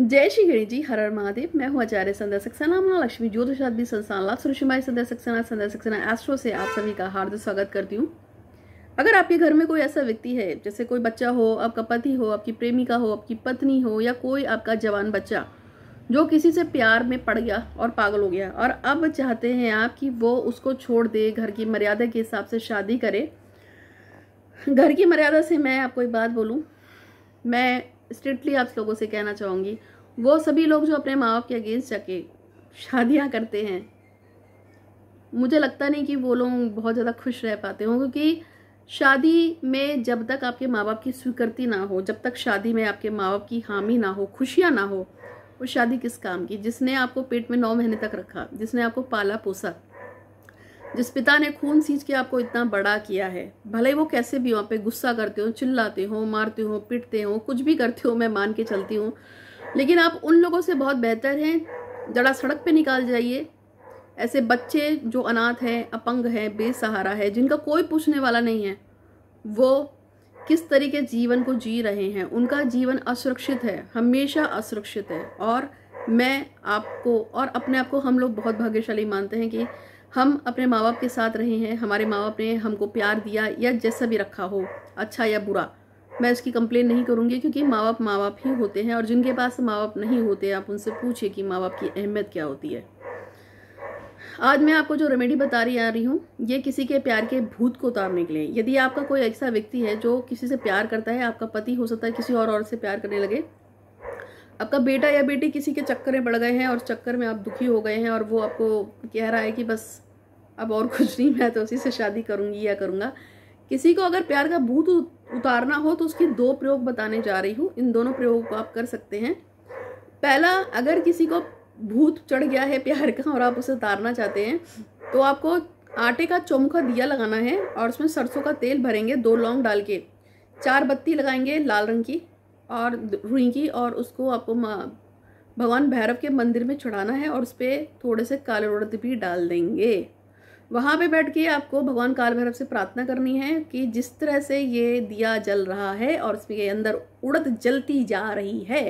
जय श्री गणेश जी हर हर महादेव मैं हूँ आचार्य संध्या सक्सेना माँ लक्ष्मी ज्योतिष संस्थान लाभ सुरुषिमाई संध्या सक्सेना संध्या सक्सेना एस्ट्रो से आप सभी का हार्दिक स्वागत करती हूँ अगर आपके घर में कोई ऐसा व्यक्ति है जैसे कोई बच्चा हो आपका पति हो आपकी प्रेमिका हो आपकी पत्नी हो या कोई आपका जवान बच्चा जो किसी से प्यार में पड़ गया और पागल हो गया और अब चाहते हैं आप कि वो उसको छोड़ दे घर की मर्यादा के हिसाब से शादी करे घर की मर्यादा से मैं आपको एक बात बोलूँ मैं स्ट्रिक्टली आप लोगों से कहना चाहूँगी वो सभी लोग जो अपने माँ बाप के अगेंस्ट जाके शादियाँ करते हैं मुझे लगता नहीं कि वो लोग बहुत ज़्यादा खुश रह पाते हों क्योंकि शादी में जब तक आपके माँ बाप की स्वीकृति ना हो जब तक शादी में आपके माँ बाप की हामी ना हो खुशियाँ ना हो वो शादी किस काम की जिसने आपको पेट में नौ महीने तक रखा जिसने आपको पाला पोसा जिस पिता ने खून सींच के आपको इतना बड़ा किया है भले वो कैसे भी वहाँ पे गुस्सा करते हो चिल्लाते हो मारते हो पिटते हो कुछ भी करते हो मैं मान के चलती हूँ लेकिन आप उन लोगों से बहुत बेहतर हैं जरा सड़क पे निकाल जाइए ऐसे बच्चे जो अनाथ हैं अपंग हैं बेसहारा है जिनका कोई पूछने वाला नहीं है वो किस तरीके जीवन को जी रहे हैं उनका जीवन असुरक्षित है हमेशा असुरक्षित है और मैं आपको और अपने आप को हम लोग बहुत भाग्यशाली मानते हैं कि हम अपने माँ बाप के साथ रहे हैं हमारे माँ बाप ने हमको प्यार दिया या जैसा भी रखा हो अच्छा या बुरा मैं उसकी कंप्लेन नहीं करूँगी क्योंकि माँ बाप माँ बाप ही होते हैं और जिनके पास माँ बाप नहीं होते आप उनसे पूछिए कि माँ बाप की अहमियत क्या होती है आज मैं आपको जो रेमेडी बता रही आ रही हूँ ये किसी के प्यार के भूत को उतारने के लिए यदि आपका कोई ऐसा व्यक्ति है जो किसी से प्यार करता है आपका पति हो सकता है किसी और औरत से प्यार करने लगे आपका बेटा या बेटी किसी के चक्कर में पड़ गए हैं और चक्कर में आप दुखी हो गए हैं और वो आपको कह रहा है कि बस अब और कुछ नहीं मैं तो उसी से शादी करूँगी या करूँगा किसी को अगर प्यार का भूत उतारना हो तो उसके दो प्रयोग बताने जा रही हूँ इन दोनों प्रयोगों को आप कर सकते हैं पहला अगर किसी को भूत चढ़ गया है प्यार का और आप उसे उतारना चाहते हैं तो आपको आटे का चौमुखा दिया लगाना है और उसमें सरसों का तेल भरेंगे दो लौंग डाल के चार बत्ती लगाएंगे लाल रंग की और रुई की और उसको आपको भगवान भैरव के मंदिर में चढ़ाना है और उस पर थोड़े से काले उड़द भी डाल देंगे वहाँ पे बैठ के आपको भगवान काल भैरव से प्रार्थना करनी है कि जिस तरह से ये दिया जल रहा है और उसके अंदर उड़द जलती जा रही है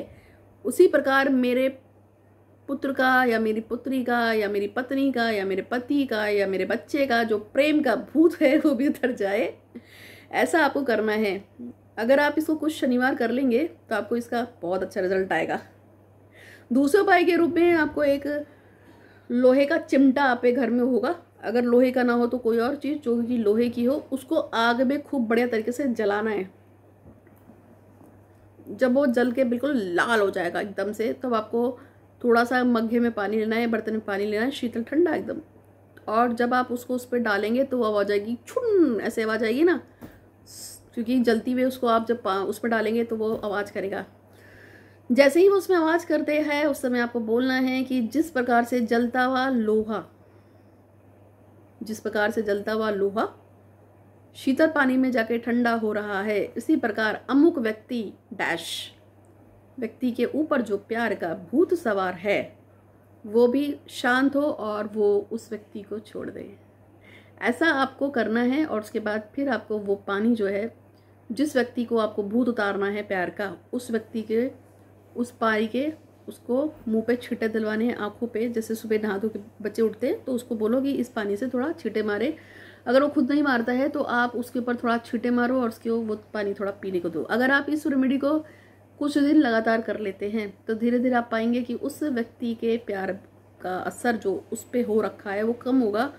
उसी प्रकार मेरे पुत्र का या मेरी पुत्री का या मेरी पत्नी का या मेरे पति का या मेरे बच्चे का जो प्रेम का भूत है वो भी उतर जाए ऐसा आपको करना है अगर आप इसको कुछ शनिवार कर लेंगे तो आपको इसका बहुत अच्छा रिजल्ट आएगा दूसरे उपाय के रूप में आपको एक लोहे का चिमटा आपके घर में होगा अगर लोहे का ना हो तो कोई और चीज़ जो कि लोहे की हो उसको आग में खूब बढ़िया तरीके से जलाना है जब वो जल के बिल्कुल लाल हो जाएगा एकदम से तब आपको थोड़ा सा मग्घे में पानी लेना है बर्तन में पानी लेना है शीतल ठंडा एकदम और जब आप उसको उस पर डालेंगे तो वह आवाज़ आएगी छुन ऐसे आवाज़ आएगी ना क्योंकि जलती हुई उसको आप जब उस पर डालेंगे तो वो आवाज़ करेगा जैसे ही वो उसमें आवाज़ करते हैं उस समय आपको बोलना है कि जिस प्रकार से जलता हुआ लोहा जिस प्रकार से जलता हुआ लोहा शीतल पानी में जाके ठंडा हो रहा है इसी प्रकार अमुक व्यक्ति डैश व्यक्ति के ऊपर जो प्यार का भूत सवार है वो भी शांत हो और वो उस व्यक्ति को छोड़ दे ऐसा आपको करना है और उसके बाद फिर आपको वो पानी जो है जिस व्यक्ति को आपको भूत उतारना है प्यार का उस व्यक्ति के उस पाई के उसको मुंह पे छीटे दिलवाने हैं आंखों पे जैसे सुबह नहा धो के बच्चे उठते हैं तो उसको बोलो कि इस पानी से थोड़ा छीटे मारे अगर वो खुद नहीं मारता है तो आप उसके ऊपर थोड़ा छीटे मारो और उसके वो पानी थोड़ा पीने को दो अगर आप इस रेमेडी को कुछ दिन लगातार कर लेते हैं तो धीरे धीरे आप पाएंगे कि उस व्यक्ति के प्यार का असर जो उस पर हो रखा है वो कम होगा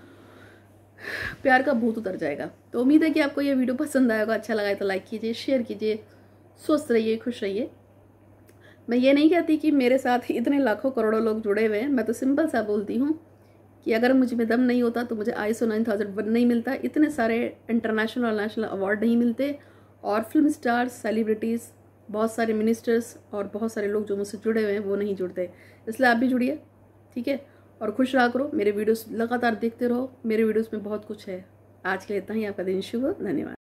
प्यार का भूत उतर जाएगा तो उम्मीद है कि आपको ये वीडियो पसंद आएगा अच्छा लगा तो लाइक कीजिए शेयर कीजिए स्वस्थ रहिए खुश रहिए मैं ये नहीं कहती कि मेरे साथ इतने लाखों करोड़ों लोग जुड़े हुए हैं मैं तो सिंपल सा बोलती हूँ कि अगर मुझ में दम नहीं होता तो मुझे ISO nine thousand one नहीं मिलता इतने सारे इंटरनेशनल और नेशनल अवार्ड नहीं मिलते और फिल्म स्टार्स सेलिब्रिटीज़ बहुत सारे मिनिस्टर्स और बहुत सारे लोग जो मुझसे जुड़े हुए हैं वो नहीं जुड़ते इसलिए आप भी जुड़िए ठीक है और खुश रहा करो मेरे वीडियोज़ लगातार देखते रहो मेरे वीडियोज़ में बहुत कुछ है आज के लिए इतना ही आपका दिन शुभ धन्यवाद